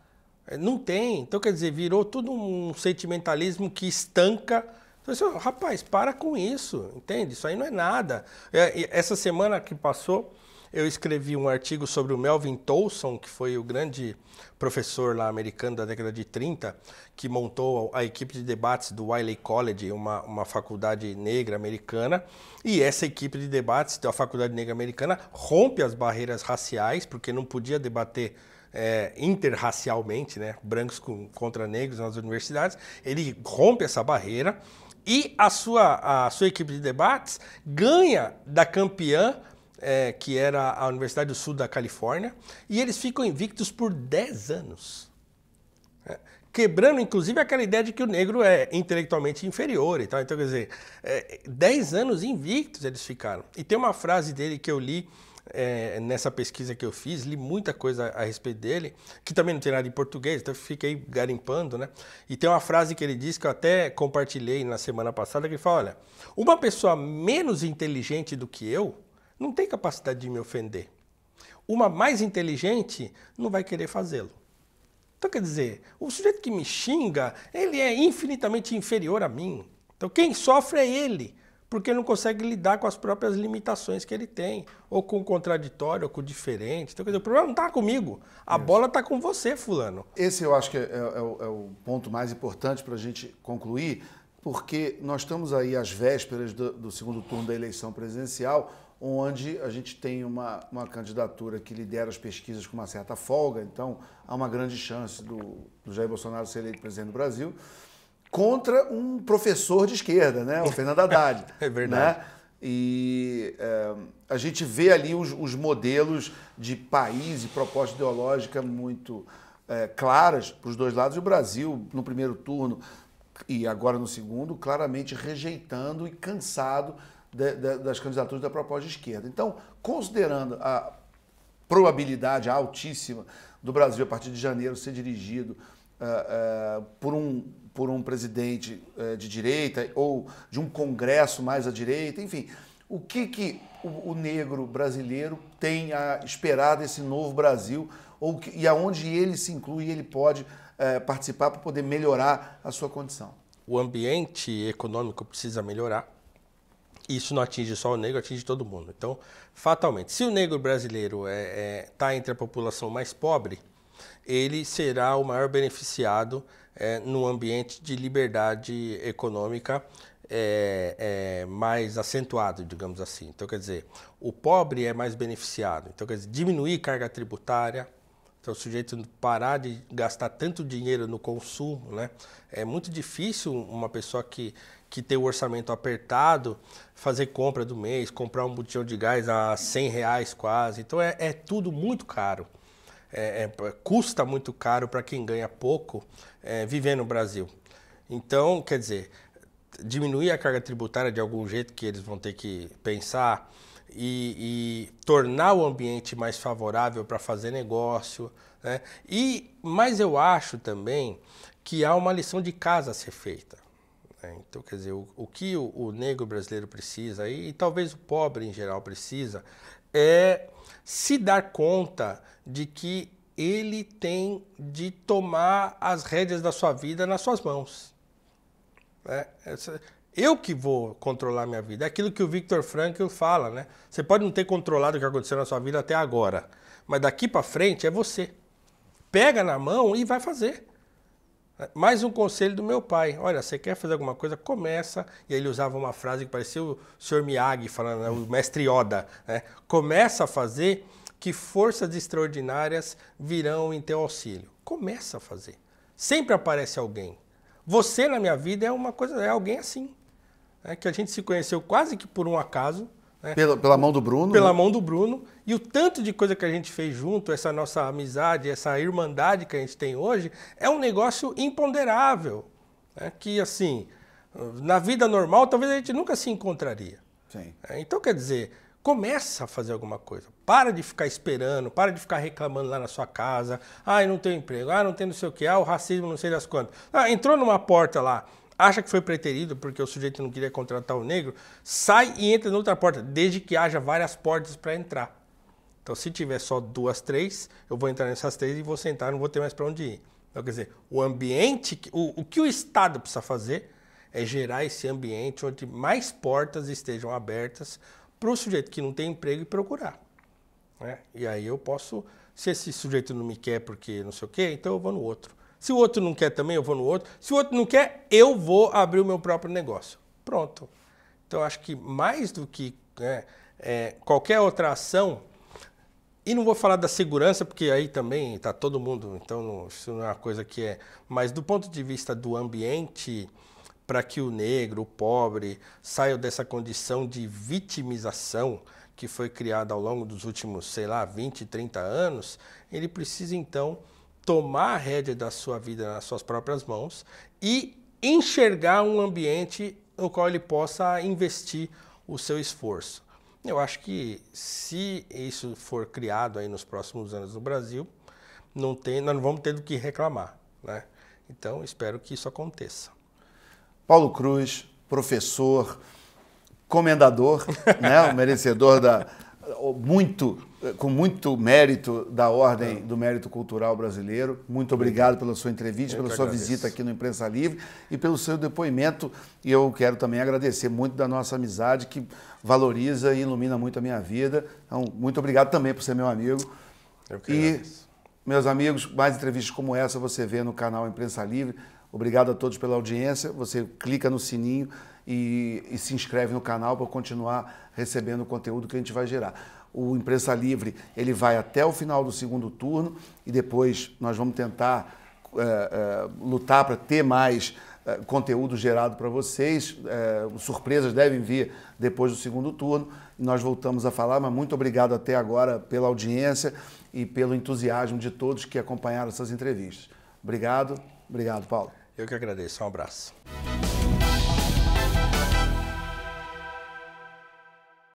É, não tem. Então, quer dizer, virou tudo um sentimentalismo que estanca. Então, assim, rapaz, para com isso, entende? Isso aí não é nada. É, essa semana que passou, eu escrevi um artigo sobre o Melvin Tolson, que foi o grande professor lá americano da década de 30, que montou a equipe de debates do Wiley College, uma, uma faculdade negra americana. E essa equipe de debates da faculdade negra americana rompe as barreiras raciais, porque não podia debater é, interracialmente, né, brancos com, contra negros nas universidades, ele rompe essa barreira e a sua, a sua equipe de debates ganha da campeã é, que era a Universidade do Sul da Califórnia, e eles ficam invictos por 10 anos. É, quebrando, inclusive, aquela ideia de que o negro é intelectualmente inferior e tal. Então, quer dizer, 10 é, anos invictos eles ficaram. E tem uma frase dele que eu li é, nessa pesquisa que eu fiz, li muita coisa a respeito dele, que também não tem nada em português, então fiquei garimpando, né? E tem uma frase que ele diz que eu até compartilhei na semana passada, que ele fala: olha, uma pessoa menos inteligente do que eu não tem capacidade de me ofender. Uma mais inteligente não vai querer fazê-lo. Então, quer dizer, o sujeito que me xinga, ele é infinitamente inferior a mim. Então, quem sofre é ele, porque não consegue lidar com as próprias limitações que ele tem, ou com o contraditório, ou com o diferente. Então, quer dizer, o problema não está comigo, a Isso. bola está com você, Fulano. Esse eu acho que é, é, é, o, é ponto mais importante para a gente concluir, porque nós estamos aí às vésperas do, do segundo turno da eleição presidencial onde a gente tem uma, uma candidatura que lidera as pesquisas com uma certa folga, então há uma grande chance do, do Jair Bolsonaro ser eleito presidente do Brasil, contra um professor de esquerda, né? o Fernando Haddad. é verdade. Né? E é, a gente vê ali os, os, modelos de país e proposta ideológica muito é, claras para os dois lados. E o Brasil, no primeiro turno e agora no segundo, claramente rejeitando e cansado de, de, das candidaturas da proposta de esquerda. Então, considerando a probabilidade altíssima do Brasil, a partir de janeiro, ser dirigido uh, uh, por, um, por um presidente uh, de direita ou de um congresso mais à direita, enfim, o que, que o, o negro brasileiro tem a esperar desse novo Brasil ou que, e aonde ele se inclui, ele pode participar para poder melhorar a sua condição? O ambiente econômico precisa melhorar isso não atinge só o negro, atinge todo mundo. Então, fatalmente, se o negro brasileiro está é, é, tá entre a população mais pobre, ele será o maior beneficiado é, no ambiente de liberdade econômica é, é, mais acentuado, digamos assim. Então, quer dizer, o pobre é mais beneficiado. Então, quer dizer, diminuir carga tributária, então o sujeito parar de gastar tanto dinheiro no consumo, né? É muito difícil uma pessoa que que tem o orçamento apertado, fazer compra do mês, comprar um botijão de gás a 100 reais quase. Então é, é tudo muito caro. É, é, custa muito caro para quem ganha pouco é, viver no Brasil. Então, quer dizer, diminuir a carga tributária de algum jeito que eles vão ter que pensar e, e tornar o ambiente mais favorável para fazer negócio. Né? E, mas eu acho também que há uma lição de casa a ser feita. É, então, quer dizer, o, o que o, o, negro brasileiro precisa, e, e, talvez o pobre em geral precisa, é se dar conta de que ele tem de tomar as rédeas da sua vida nas suas mãos. É, essa, eu que vou controlar minha vida. É aquilo que o Victor Frankl fala, né? Você pode não ter controlado o que aconteceu na sua vida até agora, mas daqui para frente é você. Pega na mão e vai fazer. Mais um conselho do meu pai. Olha, você quer fazer alguma coisa? Começa. E aí ele usava uma frase que parecia o Sr. Miyagi falando, né, o mestre Yoda. Né? Começa a fazer que forças extraordinárias virão em teu auxílio. Começa a fazer. Sempre aparece alguém. Você na minha vida é uma coisa, é alguém assim. Né? Que a gente se conheceu quase que por um acaso. É. Pela, pela mão do Bruno? Pela né? mão do Bruno. E o tanto de coisa que a gente fez junto, essa nossa amizade, essa irmandade que a gente tem hoje, é um negócio imponderável. Né? Que, assim, na vida normal, talvez a gente nunca se encontraria. Sim. É, então, quer dizer, começa a fazer alguma coisa. Para de ficar esperando, para de ficar reclamando lá na sua casa. Ah, não tem emprego, ah, não tem não sei o que, ah, o racismo não sei das quantas. Ah, entrou numa porta lá, acha que foi preterido porque o sujeito não queria contratar o negro, sai e entra noutra porta, desde que haja várias portas para entrar. Então, se tiver só duas, três, eu vou entrar nessas três e vou sentar, não vou ter mais para onde ir. Então, quer dizer, o ambiente, o, o que o Estado precisa fazer é gerar esse ambiente onde mais portas estejam abertas para o sujeito que não tem emprego e procurar. Né? E aí eu posso, se esse sujeito não me quer porque não sei o quê, então eu vou no outro. Se o outro não quer também, eu vou no outro. Se o outro não quer, eu vou abrir o meu próprio negócio. Pronto. Então acho que mais do que né, é, qualquer outra ação, e não vou falar da segurança, porque aí também está todo mundo, então isso não é uma coisa que é. Mas do ponto de vista do ambiente, para que o negro, o pobre, saia dessa condição de vitimização que foi criada ao longo dos últimos, sei lá, 20, 30 anos, ele precisa então tomar a rédea da sua vida nas suas próprias mãos e enxergar um ambiente no qual ele possa investir o seu esforço. Eu acho que se isso for criado aí nos próximos anos no Brasil, não tem, nós não vamos ter do que reclamar, né? Então, espero que isso aconteça. Paulo Cruz, professor, comendador, né, o merecedor da, muito, com muito mérito da Ordem do Mérito Cultural Brasileiro. Muito obrigado pela sua entrevista, eu pela sua agradeço. visita aqui no Imprensa Livre e pelo seu depoimento. E eu quero também agradecer muito da nossa amizade, que valoriza e ilumina muito a minha vida. Então, muito obrigado também por ser meu amigo. Eu e, agradeço. meus amigos, mais entrevistas como essa você vê no canal Imprensa Livre. Obrigado a todos pela audiência. Você clica no sininho e, e se inscreve no canal para continuar recebendo o conteúdo que a gente vai gerar. O Imprensa Livre ele vai até o final do segundo turno e depois nós vamos tentar eh, eh, lutar para ter mais eh, conteúdo gerado para vocês. surpresas devem vir depois do segundo turno. Nós voltamos a falar, mas muito obrigado até agora pela audiência e pelo entusiasmo de todos que acompanharam essas entrevistas. Obrigado, obrigado, Paulo. Eu que agradeço. Um abraço.